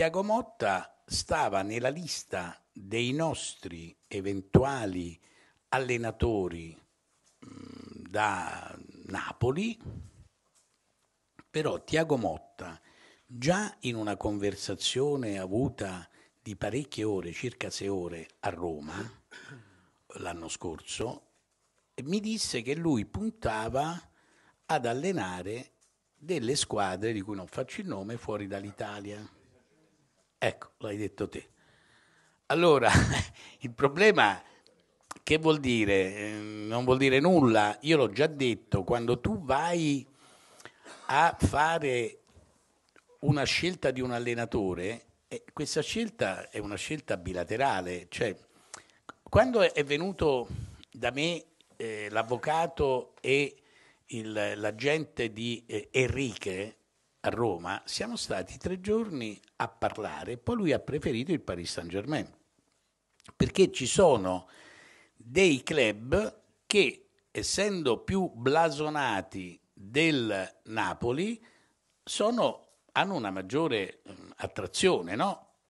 Tiago Motta stava nella lista dei nostri eventuali allenatori mh, mm, da Napoli, però Tiago Motta, già in una conversazione avuta di parecchie ore, circa sei ore, a Roma l'anno scorso, mi disse che lui puntava ad allenare delle squadre di cui non faccio il nome fuori dall'Italia. Ecco, l'hai detto te. Allora, il problema che vuol dire? Ehm, non vuol dire nulla, io l'ho già detto, quando tu vai a fare una scelta di un allenatore, eh, questa scelta è una scelta bilaterale, cioè quando è venuto da me eh, l'avvocato e il, l'agente di eh, Enrique, a Roma siamo stati tre giorni a parlare, poi lui ha preferito il Paris Saint Germain, perché ci sono dei club che essendo più blasonati del Napoli sono, hanno una maggiore attrazione, no?